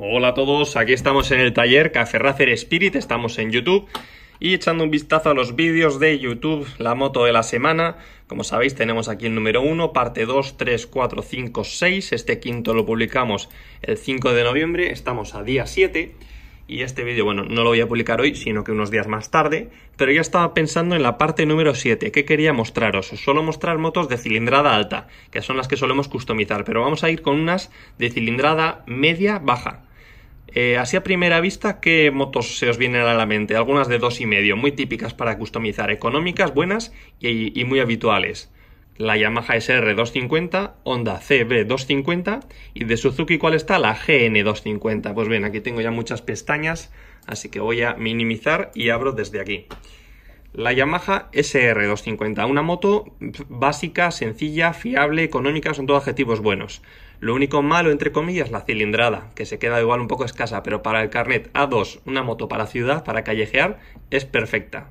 Hola a todos, aquí estamos en el taller Café Spirit, estamos en YouTube y echando un vistazo a los vídeos de YouTube, la moto de la semana. Como sabéis, tenemos aquí el número 1, parte 2, 3, 4, 5, 6. Este quinto lo publicamos el 5 de noviembre, estamos a día 7. Y este vídeo, bueno, no lo voy a publicar hoy, sino que unos días más tarde. Pero ya estaba pensando en la parte número 7. que quería mostraros? Solo mostrar motos de cilindrada alta, que son las que solemos customizar. Pero vamos a ir con unas de cilindrada media-baja. Eh, así a primera vista, ¿qué motos se os vienen a la mente? Algunas de dos y medio, muy típicas para customizar, económicas, buenas y, y muy habituales. La Yamaha SR250, Honda CB250 y de Suzuki, ¿cuál está? La GN250. Pues bien, aquí tengo ya muchas pestañas, así que voy a minimizar y abro desde aquí la Yamaha SR250, una moto básica, sencilla, fiable, económica, son todos adjetivos buenos. Lo único malo, entre comillas, la cilindrada, que se queda igual un poco escasa, pero para el carnet A2, una moto para ciudad, para callejear, es perfecta.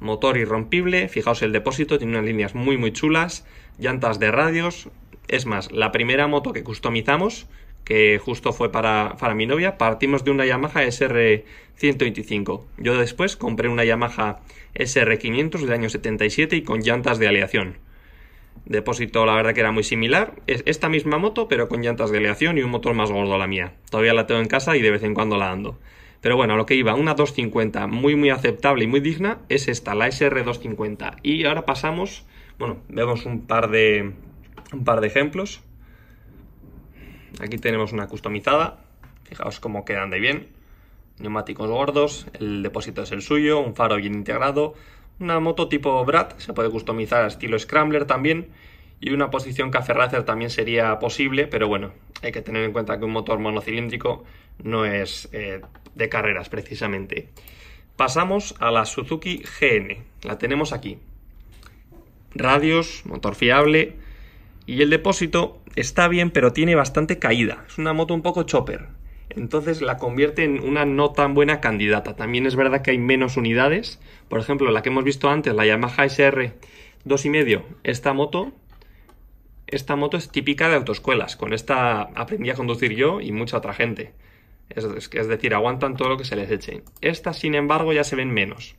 Motor irrompible, fijaos el depósito, tiene unas líneas muy muy chulas, llantas de radios, es más, la primera moto que customizamos que justo fue para, para mi novia, partimos de una Yamaha SR125. Yo después compré una Yamaha SR500 del año 77 y con llantas de aleación. Depósito, la verdad que era muy similar. Es esta misma moto, pero con llantas de aleación y un motor más gordo la mía. Todavía la tengo en casa y de vez en cuando la ando. Pero bueno, a lo que iba, una 250 muy muy aceptable y muy digna es esta, la SR250. Y ahora pasamos, bueno, vemos un par de un par de ejemplos. Aquí tenemos una customizada. Fijaos cómo quedan de bien. Neumáticos gordos, el depósito es el suyo, un faro bien integrado, una moto tipo brat, se puede customizar a estilo Scrambler también, y una posición Café Racer también sería posible, pero bueno, hay que tener en cuenta que un motor monocilíndrico no es eh, de carreras precisamente. Pasamos a la Suzuki GN, la tenemos aquí. Radios, motor fiable y el depósito está bien, pero tiene bastante caída. Es una moto un poco chopper. Entonces la convierte en una no tan buena candidata. También es verdad que hay menos unidades. Por ejemplo, la que hemos visto antes, la Yamaha SR 2,5. Esta moto, esta moto es típica de autoescuelas. Con esta aprendí a conducir yo y mucha otra gente. Es, decir, aguantan todo lo que se les eche. Esta, sin embargo, ya se ven menos.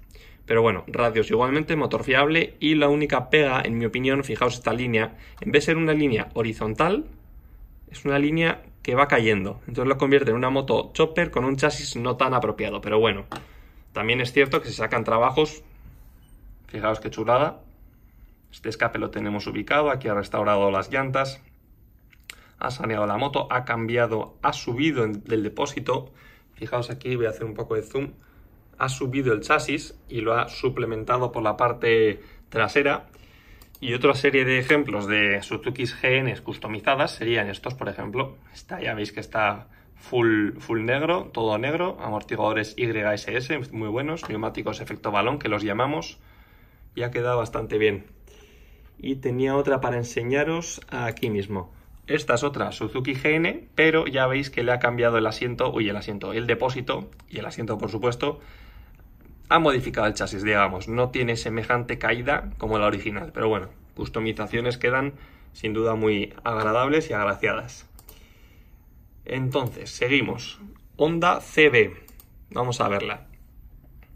Pero bueno, radios igualmente, motor fiable y la única pega, en mi opinión, fijaos esta línea, en vez de ser una línea horizontal, es una línea que va cayendo. Entonces lo convierte en una moto chopper con un chasis no tan apropiado. Pero bueno, también es cierto que se sacan trabajos. Fijaos qué chulada. Este escape lo tenemos ubicado, aquí ha restaurado las llantas, ha saneado la moto, ha cambiado, ha subido del depósito. Fijaos aquí, voy a hacer un poco de zoom ha subido el chasis y lo ha suplementado por la parte trasera. Y otra serie de ejemplos de Suzuki GN customizadas serían estos, por ejemplo. Esta ya veis que está full, full negro, todo negro, amortiguadores YSS muy buenos, neumáticos efecto balón que los llamamos. Y ha quedado bastante bien. Y tenía otra para enseñaros aquí mismo. Esta es otra Suzuki GN, pero ya veis que le ha cambiado el asiento, uy, el asiento, el depósito y el asiento, por supuesto, ha modificado el chasis, digamos, no tiene semejante caída como la original, pero bueno, customizaciones quedan sin duda muy agradables y agraciadas. Entonces, seguimos. Honda CB, vamos a verla.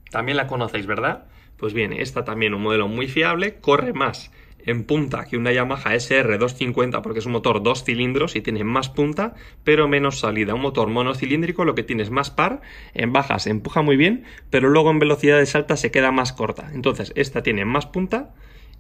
También la conocéis, ¿verdad? Pues bien, esta también un modelo muy fiable, corre más en punta que una Yamaha SR250 porque es un motor dos cilindros y tiene más punta pero menos salida. Un motor monocilíndrico lo que tiene es más par, en bajas empuja muy bien pero luego en velocidades altas se queda más corta. Entonces esta tiene más punta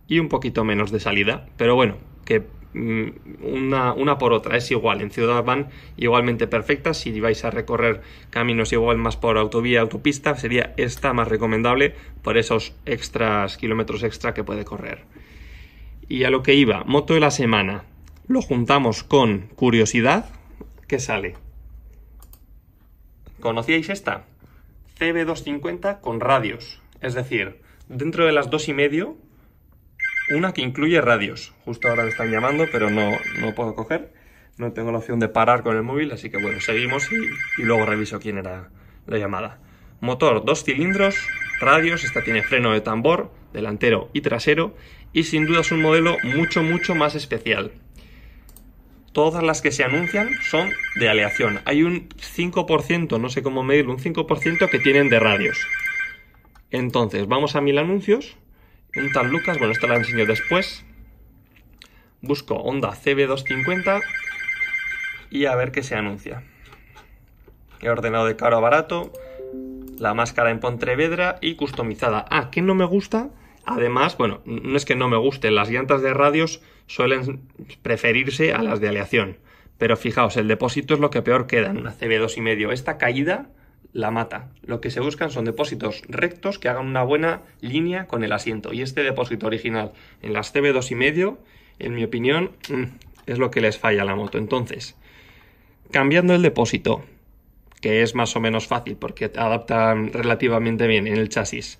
y un poquito menos de salida pero bueno, que mm, una, por otra, es igual. En ciudad van igualmente perfectas. Si vais a recorrer caminos igual más por autovía, autopista, sería esta más recomendable por esos extras, kilómetros extra que puede correr. Y a lo que iba, moto de la semana. Lo juntamos con curiosidad, que sale. ¿Conocíais esta? CB250 con radios. Es decir, dentro de las dos y medio, una que incluye radios. Justo ahora me están llamando, pero no, puedo coger. No tengo la opción de parar con el móvil, así que bueno, seguimos y luego reviso quién era la llamada motor dos cilindros, radios, esta tiene freno de tambor, delantero y trasero, y sin duda es un modelo mucho, mucho más especial. Todas las que se anuncian son de aleación. Hay un 5%, no sé cómo medirlo, un 5% que tienen de radios. Entonces, vamos a mil anuncios. Un tal Lucas, bueno, esto la enseño después. Busco Honda CB250 y a ver qué se anuncia. He ordenado de caro a barato la máscara en Pontevedra y customizada. Ah, que no me gusta. Además, bueno, no es que no me gusten, las llantas de radios suelen preferirse a las de aleación. Pero fijaos, el depósito es lo que peor queda en una CB2 y medio. Esta caída la mata. Lo que se buscan son depósitos rectos que hagan una buena línea con el asiento. Y este depósito original en las CB2 y medio, en mi opinión, mm, es lo que les falla a la moto. Entonces, cambiando el depósito, que es más o menos fácil porque adapta relativamente bien en el chasis.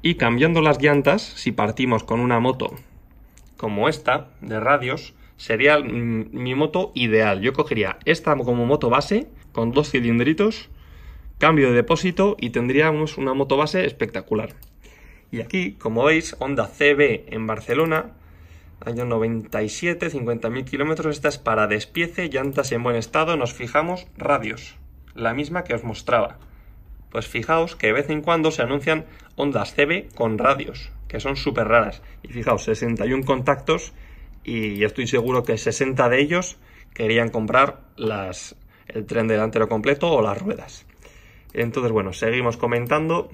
Y cambiando las llantas, si partimos con una moto como esta, de radios, sería mm, mi moto ideal. Yo cogería esta como moto base, con dos cilindritos, cambio de depósito y tendríamos una moto base espectacular. Y aquí, como veis, Honda CB en Barcelona, año 97, 50.000 kilómetros. Esta es para despiece, llantas en buen estado, nos fijamos, radios la misma que os mostraba. Pues fijaos que de vez en cuando se anuncian ondas CB con radios, que son súper raras. Y fijaos, 61 contactos y estoy seguro que 60 de ellos querían comprar las, el tren delantero completo o las ruedas. Entonces, bueno, seguimos comentando.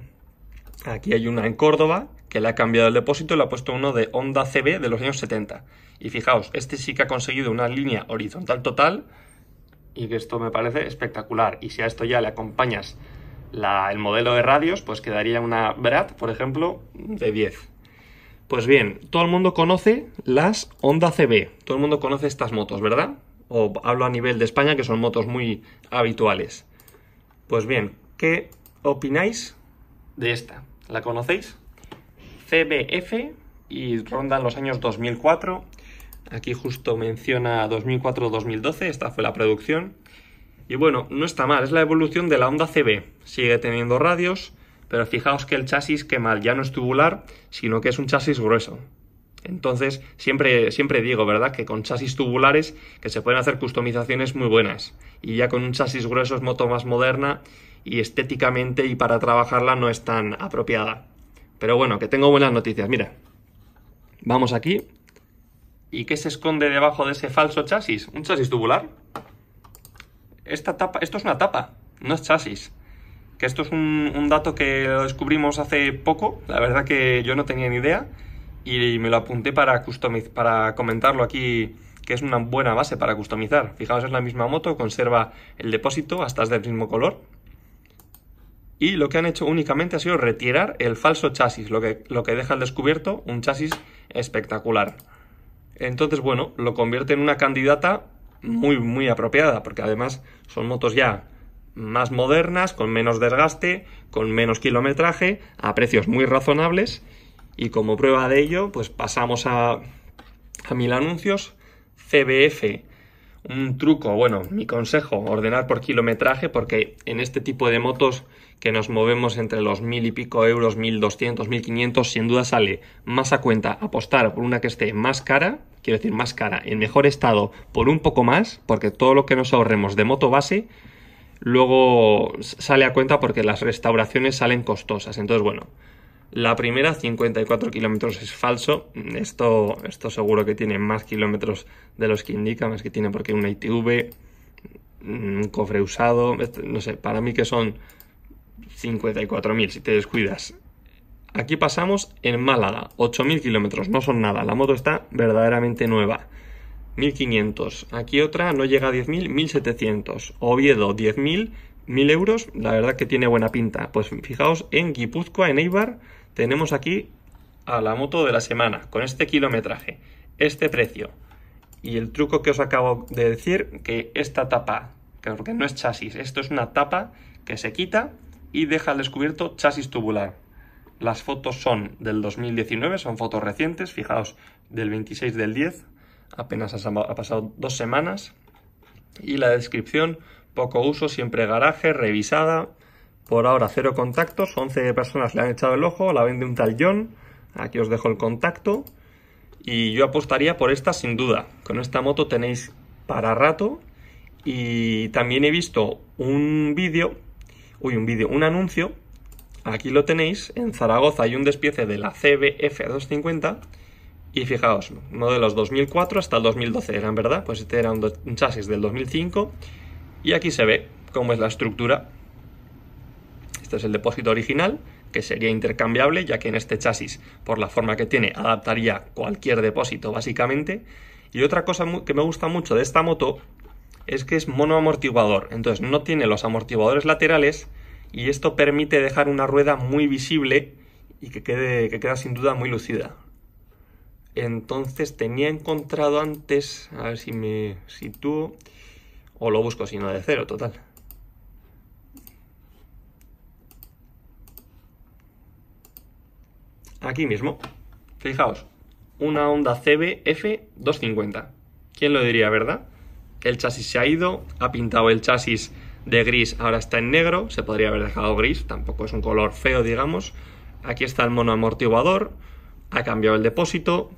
Aquí hay una en Córdoba que le ha cambiado el depósito y le ha puesto uno de onda CB de los años 70. Y fijaos, este sí que ha conseguido una línea horizontal total y que esto me parece espectacular. Y si a esto ya le acompañas el modelo de radios, pues quedaría una Brad, por ejemplo, de 10. Pues bien, todo el mundo conoce las Honda CB, todo el mundo conoce estas motos, ¿verdad? O hablo a nivel de España, que son motos muy habituales. Pues bien, ¿qué opináis de esta? ¿La conocéis? CBF y ronda en los años 2004 Aquí justo menciona 2004-2012, esta fue la producción. Y bueno, no está mal, es la evolución de la Honda CB. Sigue teniendo radios, pero fijaos que el chasis que mal ya no es tubular, sino que es un chasis grueso. Entonces, siempre, siempre digo, ¿verdad? Que con chasis tubulares que se pueden hacer customizaciones muy buenas. Y ya con un chasis grueso es moto más moderna y estéticamente y para trabajarla no es tan apropiada. Pero bueno, que tengo buenas noticias. Mira, vamos aquí ¿Y qué se esconde debajo de ese falso chasis? ¿Un chasis tubular? Esta tapa, esto es una tapa, no es chasis. Que esto es un, dato que lo descubrimos hace poco, la verdad que yo no tenía ni idea y me lo apunté para, para comentarlo aquí que es una buena base para customizar. Fijaos, es la misma moto, conserva el depósito, hasta es del mismo color. Y lo que han hecho únicamente ha sido retirar el falso chasis, lo que, lo que deja al descubierto un chasis espectacular. Entonces, bueno, lo convierte en una candidata muy, muy apropiada, porque además son motos ya más modernas, con menos desgaste, con menos kilometraje, a precios muy razonables. Y como prueba de ello, pues pasamos a, a mil anuncios. CBF un truco, bueno, mi consejo, ordenar por kilometraje, porque en este tipo de motos que nos movemos entre los mil y pico euros, mil doscientos, mil quinientos, sin duda sale más a cuenta apostar por una que esté más cara, quiero decir más cara, en mejor estado, por un poco más, porque todo lo que nos ahorremos de moto base, luego sale a cuenta porque las restauraciones salen costosas. Entonces, bueno, la primera, 54 kilómetros, es falso. Esto, esto seguro que tiene más kilómetros de los que indica, más que tiene porque una ITV, un mm, cofre usado, no sé, para mí que son 54.000 si te descuidas. Aquí pasamos en Málaga, 8.000 kilómetros, no son nada, la moto está verdaderamente nueva. 1.500, aquí otra no llega a 10.000, 1.700, Oviedo 10.000, 1.000 euros, la verdad que tiene buena pinta. Pues fijaos en Guipúzcoa, en Eibar, tenemos aquí a la moto de la semana, con este kilometraje, este precio. Y el truco que os acabo de decir, que esta tapa, que porque no es chasis, esto es una tapa que se quita y deja al descubierto chasis tubular. Las fotos son del 2019, son fotos recientes, fijaos, del 26 del 10, apenas ha pasado dos semanas. Y la descripción, poco uso, siempre garaje, revisada, por ahora, cero contactos, 11 personas le han echado el ojo, la vende un tal John, aquí os dejo el contacto. Y yo apostaría por esta sin duda, con esta moto tenéis para rato. Y también he visto un vídeo, uy, un vídeo, un anuncio, aquí lo tenéis, en Zaragoza hay un despiece de la CBF250. Y fijaos, modelos 2004 hasta el 2012 eran, ¿verdad? Pues este era un, un chasis del 2005 y aquí se ve cómo es la estructura este es el depósito original, que sería intercambiable, ya que en este chasis, por la forma que tiene, adaptaría cualquier depósito básicamente. Y otra cosa que me gusta mucho de esta moto es que es monoamortiguador, entonces no tiene los amortiguadores laterales y esto permite dejar una rueda muy visible y que, quede, que queda sin duda muy lucida. Entonces tenía encontrado antes, a ver si me sitúo, o lo busco si no de cero, total. aquí mismo. Fijaos, una Honda CBF 250. ¿Quién lo diría, verdad? El chasis se ha ido, ha pintado el chasis de gris, ahora está en negro, se podría haber dejado gris, tampoco es un color feo, digamos. Aquí está el mono amortiguador, ha cambiado el depósito.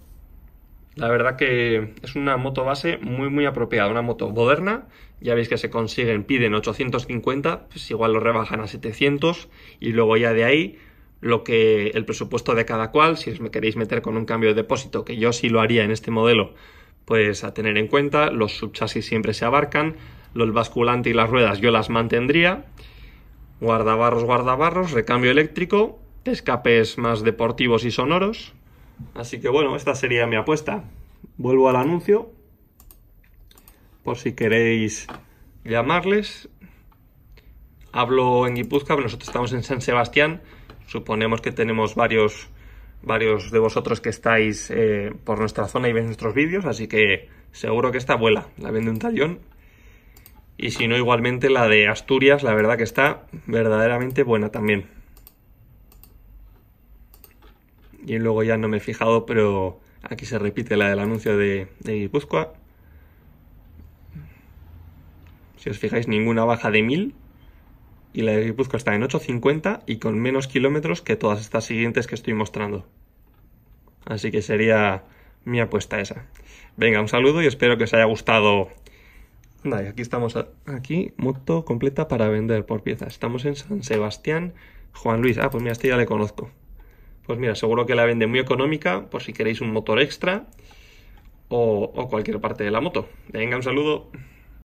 La verdad que es una moto base muy muy apropiada, una moto moderna. Ya veis que se consiguen, piden 850, pues igual lo rebajan a 700 y luego ya de ahí lo que el presupuesto de cada cual, si os me queréis meter con un cambio de depósito, que yo sí lo haría en este modelo, pues a tener en cuenta, los subchasis siempre se abarcan, los basculante y las ruedas yo las mantendría, guardabarros, guardabarros, recambio eléctrico, escapes más deportivos y sonoros, así que bueno, esta sería mi apuesta. Vuelvo al anuncio, por si queréis llamarles. Hablo en Guipúzcoa, nosotros estamos en San Sebastián, Suponemos que tenemos varios, varios de vosotros que estáis eh, por nuestra zona y veis nuestros vídeos, así que seguro que esta vuela, la vende un tallón. Y si no, igualmente la de Asturias, la verdad que está verdaderamente buena también. Y luego ya no me he fijado, pero aquí se repite la del anuncio de, de Guipúzcoa. Si os fijáis, ninguna baja de 1000 y la de Guipuzco está en 8.50 y con menos kilómetros que todas estas siguientes que estoy mostrando. Así que sería mi apuesta esa. Venga, un saludo y espero que os haya gustado. aquí estamos, aquí, moto completa para vender por piezas. Estamos en San Sebastián, Juan Luis. Ah, pues mira, este ya le conozco. Pues mira, seguro que la vende muy económica por si queréis un motor extra o cualquier parte de la moto. Venga, un saludo.